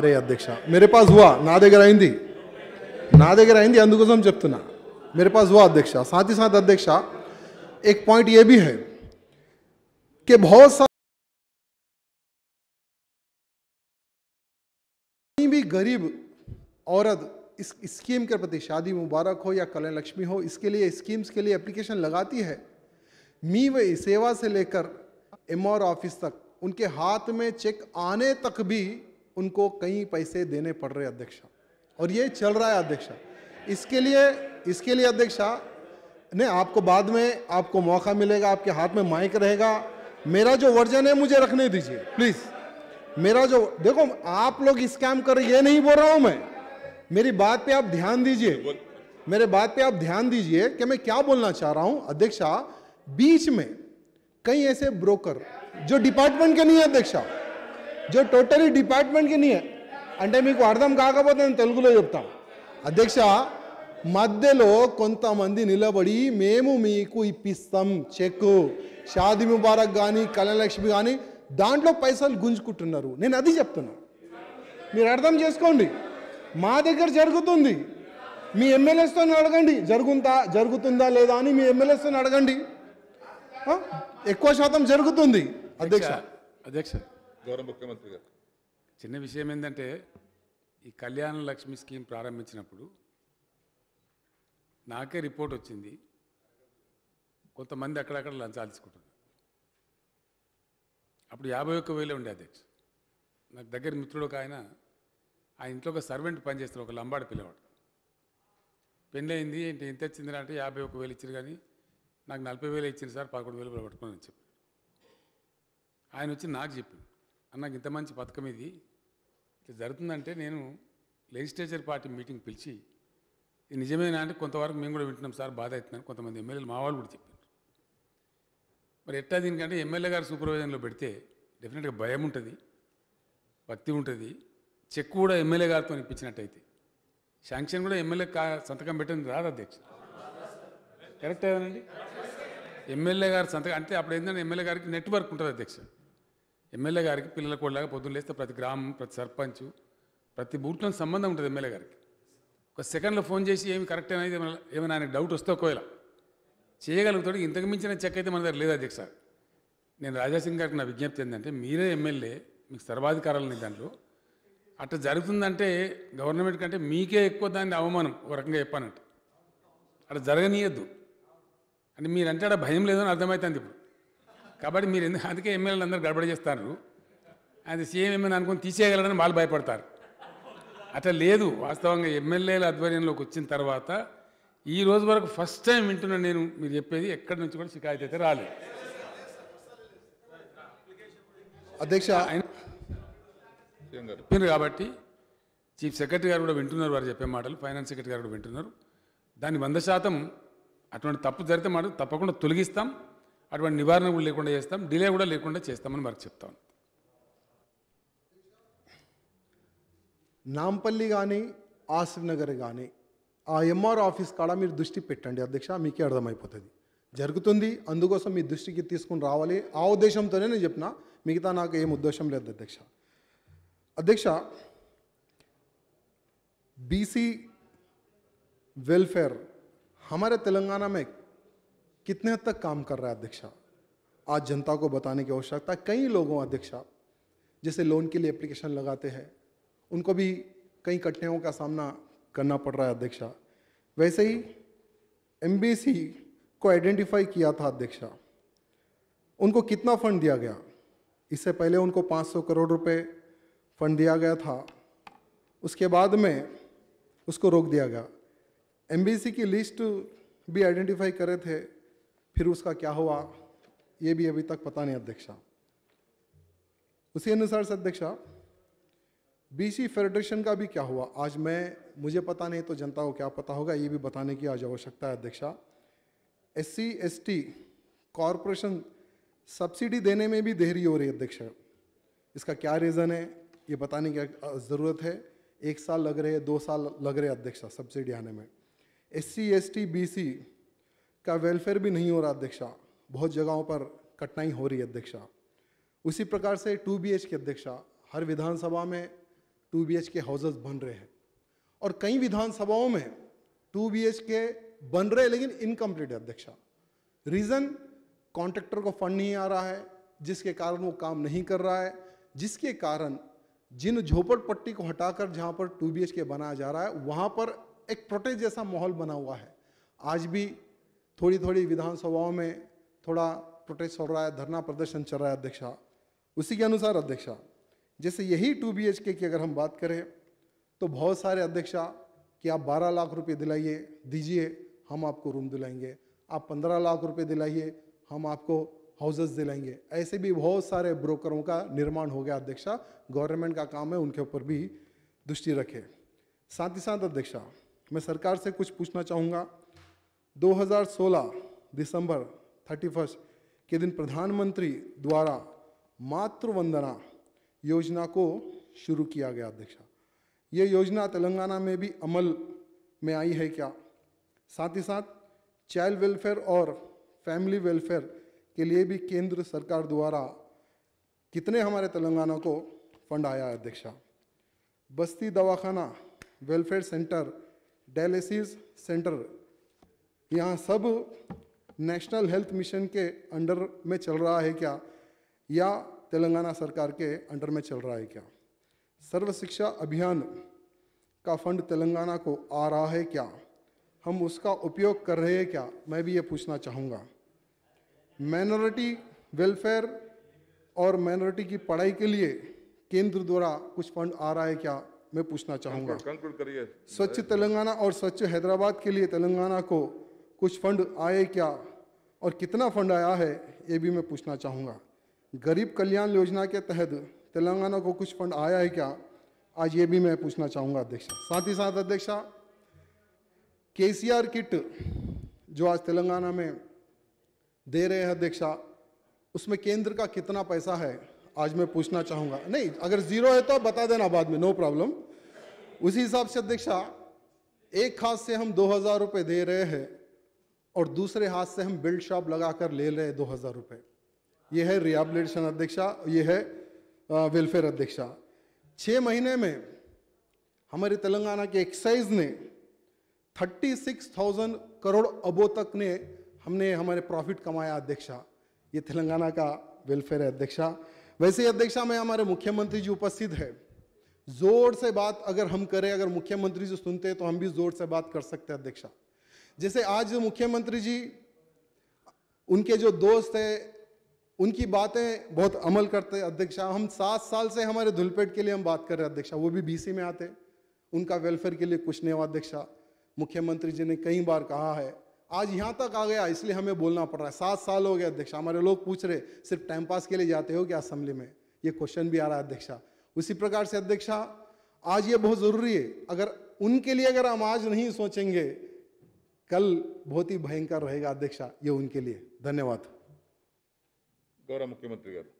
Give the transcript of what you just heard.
అరే అధ్యక్ష మెరేపాస్ హువా నా ना दर నా अंदम चुना मेरे पास మెరేపాస్ अध्यक्ष साथ ही साथ अध्यक्ष एक पॉइंट ये भी है कि बहुत सारी भी गरीब औरत इस स्कीम के प्रति शादी मुबारक हो या कल्याण लक्ष्मी हो इसके लिए स्कीम्स के लिए एप्लीकेशन लगाती है मी व सेवा से लेकर एम ऑफिस तक उनके हाथ में चेक आने तक भी उनको कई पैसे देने पड़ रहे अध्यक्ष और ये चल रहा है अध्यक्ष इसके लिए इसके लिए अध्यक्ष ने आपको बाद में आपको मौका मिलेगा आपके हाथ में माइक रहेगा मेरा जो वर्जन है मुझे रखने दीजिए प्लीज़ मेरा जो देखो आप लोग स्कैम कर ये नहीं बोल रहा हूं मैं मेरी बात पे आप ध्यान दीजिए मेरे बात पे आप ध्यान दीजिए कि मैं क्या बोलना चाह रहा हूं अध्यक्षा बीच में कई ऐसे ब्रोकर जो डिपार्टमेंट के नहीं है अध्यक्षा జో టోటలీ डिपार्टमेंट की అంటే మీకు అర్థం కాకపోతే నేను తెలుగులో చెప్తాను అధ్యక్ష మధ్యలో కొంతమంది నిలబడి మేము మీకు ఇప్పిస్తాం చెక్ షాది ముబారక్ కానీ కళ్యాణలక్ష్మి కానీ దాంట్లో పైసలు గుంజుకుంటున్నారు నేను అది చెప్తున్నా మీరు అర్థం చేసుకోండి మా దగ్గర జరుగుతుంది మీ ఎమ్మెల్యేస్తో అడగండి జరుగుతా జరుగుతుందా లేదా అని మీ ఎమ్మెల్యేస్తో అడగండి ఎక్కువ శాతం జరుగుతుంది అధ్యక్ష అధ్యక్ష గౌరవ ముఖ్యమంత్రి గారు చిన్న విషయం ఏంటంటే ఈ కళ్యాణ లక్ష్మి స్కీమ్ ప్రారంభించినప్పుడు నాకే రిపోర్ట్ వచ్చింది కొంతమంది అక్కడక్కడ లంచాలు తీసుకుంటున్నారు అప్పుడు యాభై ఒక్క వేలే ఉండే అధ్యక్ష నాకు దగ్గర మిత్రుడు ఒక ఆయన ఆ ఇంట్లో ఒక సర్వెంట్ పనిచేస్తారు ఒక లంబాడి పిల్లవాడు పెళ్ళయింది ఏంటి ఎంత ఇచ్చింది అంటే యాభై ఒక్క వేలు ఇచ్చారు కానీ నాకు నలభై వేలు ఇచ్చింది సార్ పదకొండు వేలు పట్టుకుని అని చెప్పి ఆయన వచ్చి నాకు చెప్పింది అన్న ఇంత మంచి పథకం ఇది ఇట్లా జరుగుతుందంటే నేను లెజిస్లేచర్ పార్టీ మీటింగ్ పిలిచి ఇది నిజమేనా అంటే కొంతవరకు మేము కూడా వింటున్నాం సార్ బాధ అవుతున్నాను కొంతమంది ఎమ్మెల్యేలు మా వాళ్ళు కూడా చెప్పారు మరి ఎట్లా దీనికంటే ఎమ్మెల్యే గారు సూపర్వైజన్లో పెడితే డెఫినెట్గా భయం ఉంటుంది భక్తి ఉంటుంది చెక్ కూడా ఎమ్మెల్యే గారితో ఇప్పించినట్టయితే శాంక్షన్ కూడా ఎమ్మెల్యే కా సంతకం పెట్టింది రాదు అధ్యక్ష కరెక్ట్ కదండి ఎమ్మెల్యే గారు సంతకం అంటే అప్పుడు ఏంటంటే ఎమ్మెల్యే గారికి నెట్వర్క్ ఉంటుంది అధ్యక్ష ఎమ్మెల్యే గారికి పిల్లల కూడా పొద్దున్న లేస్తే ప్రతి గ్రామం ప్రతి సర్పంచ్ ప్రతి బూట్లో సంబంధం ఉంటుంది ఎమ్మెల్యే గారికి ఒక సెకండ్లో ఫోన్ చేసి ఏమి కరెక్ట్ అనేది ఏమైనా ఆయనకు డౌట్ వస్తే ఒకవేళ చేయగలుగుతాడు ఇంతకు మించిన చెక్ అయితే మన దగ్గర లేదు అధ్యక్ష నేను రాజాసింగ్ గారికి నా విజ్ఞప్తి ఏంటంటే మీరే ఎమ్మెల్యే మీకు సర్వాధికారాలు ఉన్నాయి దాంట్లో అట్లా జరుగుతుందంటే గవర్నమెంట్ కంటే మీకే ఎక్కువ దాన్ని అవమానం ఒక రకంగా చెప్పానంటే అట్లా జరగనీయద్దు అంటే మీరంటే అక్కడ భయం లేదని అర్థమవుతుంది ఇప్పుడు కాబట్టి మీరు ఎందుకు అందుకే ఎమ్మెల్యేలు అందరూ గడబడి చేస్తారు అది సీఎం ఎమ్మెల్యే అనుకుని తీసేయగలరని వాళ్ళు భయపడతారు అట్లా లేదు వాస్తవంగా ఎమ్మెల్యేల ఆధ్వర్యంలోకి వచ్చిన తర్వాత ఈ రోజు వరకు ఫస్ట్ టైం వింటున్నాను నేను మీరు చెప్పేది ఎక్కడి నుంచి కూడా షికాయత అయితే రాలేదు అధ్యక్ష ఆయన కాబట్టి చీఫ్ సెక్రటరీ గారు కూడా వింటున్నారు వారు చెప్పే మాటలు ఫైనాన్స్ సెక్రటరీ గారు కూడా వింటున్నారు దాన్ని వంద శాతం అటువంటి తప్పు జరిగితే మాట తప్పకుండా తొలగిస్తాం అటువంటి నివారణ కూడా లేకుండా చేస్తాం డిలే కూడా లేకుండా చేస్తామని మరి చెప్తాం నాంపల్లి కానీ నగర్ కానీ ఆ ఎంఆర్ ఆఫీస్ కాడ మీరు దృష్టి పెట్టండి అధ్యక్ష మీకే అర్థమైపోతుంది జరుగుతుంది అందుకోసం మీ దృష్టికి తీసుకుని రావాలి ఆ ఉద్దేశంతోనే నేను చెప్పిన మిగతా నాకు ఏం ఉద్దేశం లేదు అధ్యక్ష అధ్యక్ష బీసీ వెల్ఫేర్ हमारे తెలంగాణ మే कितने हद तक काम कर रहा है अध्यक्षा आज जनता को बताने की आवश्यकता कई लोगों अध्यक्षा जैसे लोन के लिए एप्लीकेशन लगाते हैं उनको भी कई कठिनाइयों का सामना करना पड़ रहा है अध्यक्षा वैसे ही एम को आइडेंटिफाई किया था अध्यक्षा उनको कितना फंड दिया गया इससे पहले उनको 500 करोड़ रुपए फंड दिया गया था उसके बाद में उसको रोक दिया गया एम की लिस्ट भी आइडेंटिफाई करे थे फिर उसका क्या हुआ ये भी अभी तक पता नहीं अध्यक्षा उसी अनुसार से अध्यक्षा बीसी फेडरेशन का भी क्या हुआ आज मैं मुझे पता नहीं तो जनता को क्या पता होगा ये भी बताने की आज आवश्यकता है अध्यक्षा S C S T corporation subsidy देने में भी देरी हो रही है अध्यक्ष इसका क्या रीज़न है ये बताने की ज़रूरत है एक साल लग रहे दो साल लग रहे अध्यक्षा सब्सिडी आने में S C S T B C का वेलफेयर भी नहीं हो रहा अध्यक्षा बहुत जगहों पर कठिनाई हो रही है अध्यक्षा उसी प्रकार से टू बी एच के अध्यक्षा हर विधानसभा में two B H K houses बन रहे हैं और कई विधानसभाओं में टू बी एच के बन रहे लेकिन इनकम्प्लीट है अध्यक्षा रीज़न कॉन्ट्रेक्टर को फंड नहीं आ रहा है जिसके कारण वो काम नहीं कर रहा है जिसके कारण जिन झोपड़पट्टी को हटाकर जहाँ पर टू बी एच के बनाया जा रहा है वहाँ पर एक प्रोटेज जैसा माहौल बना हुआ है आज भी थोड़ी थोड़ी विधानसभाओं में थोड़ा प्रोटेस्ट हो रहा है धरना प्रदर्शन चल रहा है अध्यक्षा उसी के अनुसार अध्यक्षा जैसे यही टू बी एच के की अगर हम बात करें तो बहुत सारे अध्यक्षा कि आप 12 लाख रुपए दिलाइए दीजिए हम आपको रूम दिलाएंगे आप 15 लाख रुपए दिलाइए हम आपको हाउसेस दिलाएंगे ऐसे भी बहुत सारे ब्रोकरों का निर्माण हो गया अध्यक्षा गवर्नमेंट का काम है उनके ऊपर भी दृष्टि रखे साथ ही साथ अध्यक्षा मैं सरकार से कुछ पूछना चाहूँगा 2016 दिसंबर 31 के दिन प्रधानमंत्री द्वारा मातृवंदना योजना को शुरू किया गया अध्यक्ष ये योजना तेलंगाना में भी अमल में आई है क्या साथ ही साथ चाइल्ड वेलफेयर और फैमिली वेलफेयर के लिए भी केंद्र सरकार द्वारा कितने हमारे तेलंगाना को फंड आया है अध्यक्षा बस्ती दवाखाना वेलफेयर सेंटर डायलिसिस सेंटर यहाँ सब नेशनल हेल्थ मिशन के अंडर में चल रहा है क्या या तेलंगाना सरकार के अंडर में चल रहा है क्या सर्व शिक्षा अभियान का फंड तेलंगाना को आ रहा है क्या हम उसका उपयोग कर रहे हैं क्या मैं भी ये पूछना चाहूँगा माइनॉरिटी वेलफेयर और माइनॉरिटी की पढ़ाई के लिए केंद्र द्वारा कुछ फंड आ रहा है क्या मैं पूछना चाहूँगा स्वच्छ तेलंगाना और स्वच्छ हैदराबाद के लिए तेलंगाना को कुछ फंड आए क्या और कितना फंड आया है ये भी मैं पूछना चाहूँगा गरीब कल्याण योजना के तहत तेलंगाना को कुछ फंड आया है क्या आज ये भी मैं पूछना चाहूँगा अध्यक्ष साथ ही साथ अध्यक्ष के सी आर किट जो आज तेलंगाना में दे रहे हैं अध्यक्षा उसमें केंद्र का कितना पैसा है आज मैं पूछना चाहूँगा नहीं अगर ज़ीरो है तो बता देना बाद में नो प्रॉब्लम उसी हिसाब से अध्यक्षा एक खास से हम दो हज़ार रुपये दे रहे हैं और दूसरे हाथ से हम बिल्ड शॉप लगा कर ले रहे हैं दो हज़ार रुपये ये है रिहाबिलिटेशन अध्यक्षा ये है वेलफेयर अध्यक्षा छः महीने में हमारे तेलंगाना के एक्साइज ने थर्टी सिक्स थाउजेंड करोड़ अबो तक ने हमने हमारे प्रॉफिट कमाया अध्यक्षा ये तेलंगाना का वेलफेयर है अध्यक्षा वैसे ही अध्यक्षा में हमारे मुख्यमंत्री जी उपस्थित है जोर से बात अगर हम करें अगर मुख्यमंत्री जी सुनते हैं तो हम भी जोर से बात कर सकते हैं अध्यक्षा जैसे आज मुख्यमंत्री जी उनके जो दोस्त है उनकी बातें बहुत अमल करते अध्यक्ष हम सात साल से हमारे धुलपेट के लिए हम बात कर रहे हैं अध्यक्ष वो भी बीसी में आते उनका वेलफेयर के लिए कुछ नहीं हुआ अध्यक्ष मुख्यमंत्री जी ने कई बार कहा है आज यहाँ तक आ गया इसलिए हमें बोलना पड़ रहा है सात साल हो गया अध्यक्ष हमारे लोग पूछ रहे सिर्फ टाइम पास के लिए जाते हो क्या असम्बली में ये क्वेश्चन भी आ रहा है अध्यक्ष उसी प्रकार से अध्यक्ष आज ये बहुत ज़रूरी है अगर उनके लिए अगर हम आज नहीं सोचेंगे कल बहुत ही भयंकर रहेगा अध्यक्षा ये उनके लिए धन्यवाद गौरव मुख्यमंत्री